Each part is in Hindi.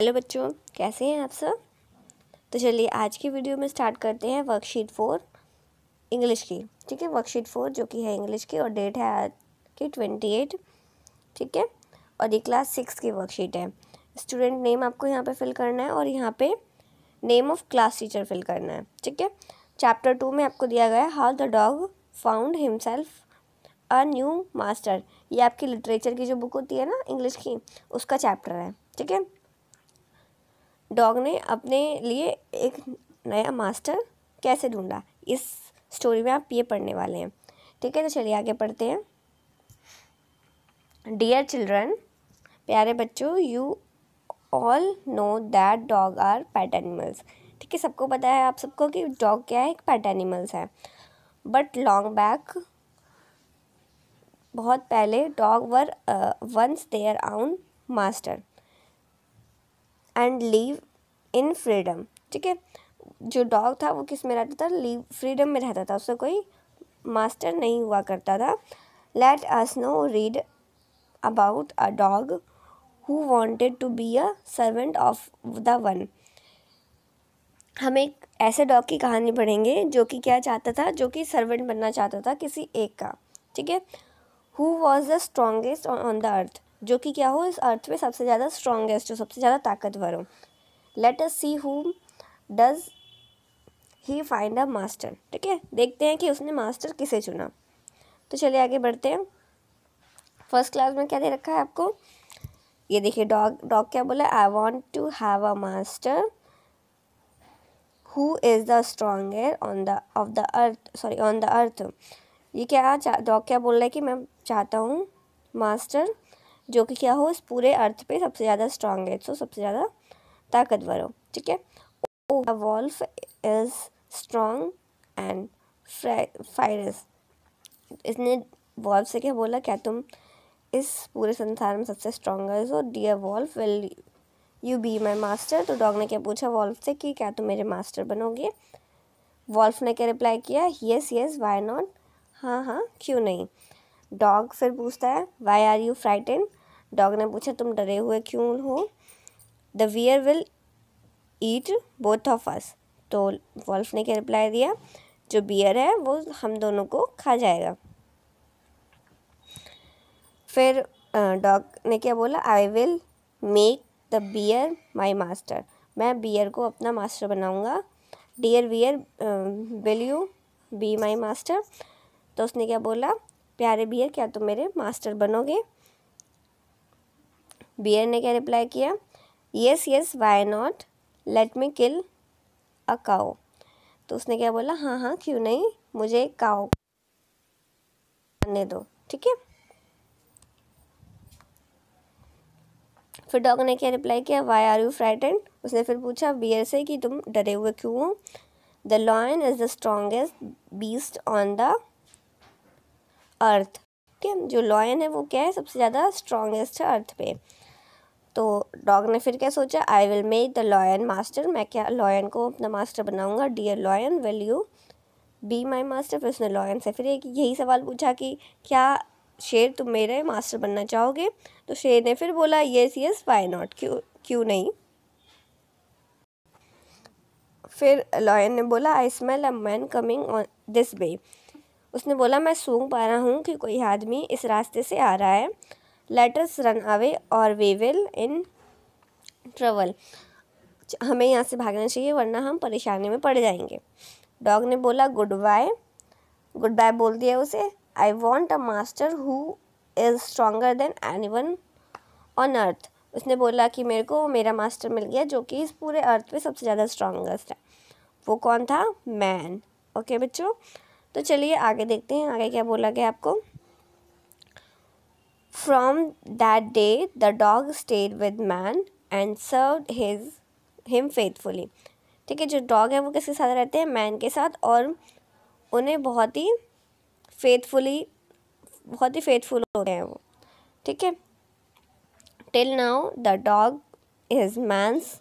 हेलो बच्चों कैसे हैं आप सब तो चलिए आज की वीडियो में स्टार्ट करते हैं वर्कशीट फोर इंग्लिश की ठीक है वर्कशीट फोर जो कि है इंग्लिश की और डेट है आज की ट्वेंटी एट ठीक है और ये क्लास सिक्स की वर्कशीट है स्टूडेंट नेम आपको यहाँ पे फिल करना है और यहाँ पे name of class teacher fill करना है ठीक है चैप्टर टू में आपको दिया गया है how the dog found himself a new master ये आपकी लिटरेचर की जो बुक होती है ना इंग्लिश की उसका चैप्टर है ठीक है डॉग ने अपने लिए एक नया मास्टर कैसे ढूंढा इस स्टोरी में आप ये पढ़ने वाले हैं ठीक है तो चलिए आगे पढ़ते हैं डियर चिल्ड्रन प्यारे बच्चों you all know that dog are pet animals ठीक है सबको पता है आप सबको कि डॉग क्या है एक पैट एनिमल्स है बट लॉन्ग बैक बहुत पहले dog were once their own master and live in freedom ठीक है जो डॉग था वो किस में रहता था लीव फ्रीडम में रहता था उससे कोई मास्टर नहीं हुआ करता था let us now read about a dog who wanted to be a servant of the one हम एक ऐसे डॉग की कहानी पढ़ेंगे जो कि क्या चाहता था जो कि सर्वेंट बनना चाहता था किसी एक का ठीक है who was the strongest on the earth जो कि क्या हो इस अर्थ में सबसे ज़्यादा स्ट्रॉन्गेस्ट हो सबसे ज़्यादा ताकतवर हो late us see whom does he find a master ठीक है देखते हैं कि उसने मास्टर किसे चुना तो चलिए आगे बढ़ते हैं फर्स्ट क्लास में क्या दे रखा है आपको ये देखिए डॉग डॉग क्या बोला I want to have a master who is the stronger on the of the earth sorry on the earth ये क्या डॉग क्या बोल रहा है कि मैं चाहता हूँ मास्टर जो कि क्या हो इस पूरे अर्थ पे सबसे ज़्यादा स्ट्रांग है सो तो सबसे ज़्यादा ताकतवर हो ठीक है o wolf is strong and fierce इसने वॉल्फ से क्या बोला क्या तुम इस पूरे संसार में सबसे स्ट्रांगेस्ट हो dear wolf will you be my master तो डॉग ने क्या पूछा वॉल्फ से कि क्या तुम मेरे मास्टर बनोगे वॉल्फ ने क्या रिप्लाई किया येस येस वाई नॉट हाँ हाँ क्यों नहीं डॉग फिर पूछता है why are you frightened dog ने पूछा तुम डरे हुए क्यों हो the bear will eat both of us तो वॉल्फ ने क्या रिप्लाई दिया जो बियर है वो हम दोनों को खा जाएगा फिर डॉग ने क्या बोला I will make the bear my master मैं बियर को अपना मास्टर बनाऊंगा dear bear will you be my master तो उसने क्या बोला प्यारे बियर क्या तुम मेरे मास्टर बनोगे बियर ने क्या रिप्लाई किया yes yes why not let me kill a cow तो उसने क्या बोला हाँ हाँ क्यों नहीं मुझे काओ करने दो ठीक है फिर डॉग ने क्या रिप्लाई किया वाई आर यू फ्राइटेंड उसने फिर पूछा बियर से कि तुम डरे हुए क्यों हो the lion is the strongest beast on the earth ठीक है जो लॉयन है वो क्या है सबसे ज़्यादा स्ट्रॉन्गेस्ट है अर्थ पे तो डॉग ने फिर क्या सोचा I will make the lion master मैं क्या लॉयन को अपना मास्टर बनाऊंगा dear lion will you be my master फिर उसने लॉयन से फिर एक यही सवाल पूछा कि क्या शेर तुम मेरे मास्टर बनना चाहोगे तो शेर ने फिर बोला येस येस वाई नॉट क्यों क्यों नहीं फिर लॉयन ने बोला I smell a man coming on this way उसने बोला मैं सूंघ पा रहा हूँ कि कोई आदमी इस रास्ते से आ रहा है लेटर्स रन अवे और वे विल इन ट्रेवल हमें यहाँ से भागना चाहिए वरना हम परेशानी में पड़ जाएंगे डॉग ने बोला गुड बाय गुड बाय बोल दिया उसे I want a master who is stronger than anyone on earth उसने बोला कि मेरे को मेरा मास्टर मिल गया जो कि इस पूरे अर्थ पे सबसे ज़्यादा स्ट्रॉन्गेस्ट है वो कौन था मैन ओके बच्चों तो चलिए आगे देखते हैं आगे क्या बोला गया आपको from that day the dog stayed with man and serve his him faithfully ठीक है जो डॉग है वो किसके साथ रहते हैं मैन के साथ और उन्हें बहुत ही फेथफुली बहुत ही फेथफुल हो गए हैं वो ठीक है till now the dog is man's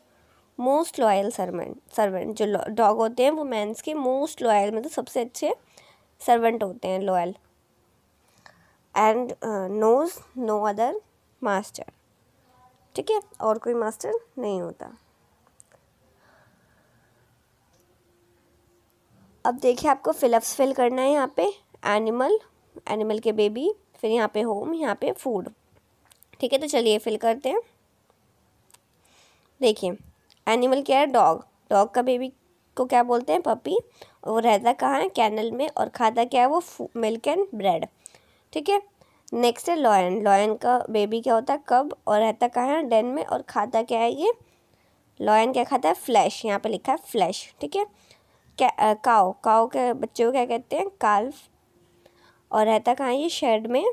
most loyal servant servant जो डॉग होते हैं वो मैंस के मोस्ट लॉयल मतलब सबसे अच्छे सर्वेंट होते हैं loyal and knows no other master ठीक है और कोई मास्टर नहीं होता अब देखिए आपको फिलअप्स फिल करना है यहाँ पे एनिमल एनिमल के बेबी फिर यहाँ पे होम यहाँ पे फूड ठीक है तो चलिए फिल करते हैं देखिए एनिमल क्या है डॉग डॉग का बेबी को क्या बोलते हैं पपी वो रहता कहाँ है कैनल में और खाता क्या है वो मिल्क एंड ब्रेड ठीक है नेक्स्ट है लॉयन लॉयन का बेबी क्या होता है कब और रहता कहाँ है डेन में और खाता क्या है ये लॉयन क्या खाता है फ्लैश यहाँ पे लिखा है फ्लैश ठीक है क्या काओ काओ के बच्चों को क्या कहते हैं काल्फ और रहता कहाँ है ये शेड में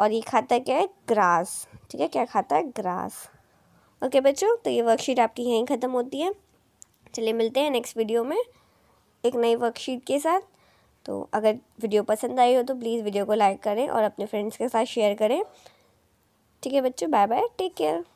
और ये खाता क्या है ग्रास ठीक है क्या खाता है ग्रास ओके बच्चों तो ये वर्कशीट आपकी यहीं ख़त्म होती है चलिए मिलते हैं नेक्स्ट वीडियो में एक नई वर्कशीट के साथ तो अगर वीडियो पसंद आई हो तो प्लीज़ वीडियो को लाइक करें और अपने फ्रेंड्स के साथ शेयर करें ठीक है बच्चों बाय बाय टेक केयर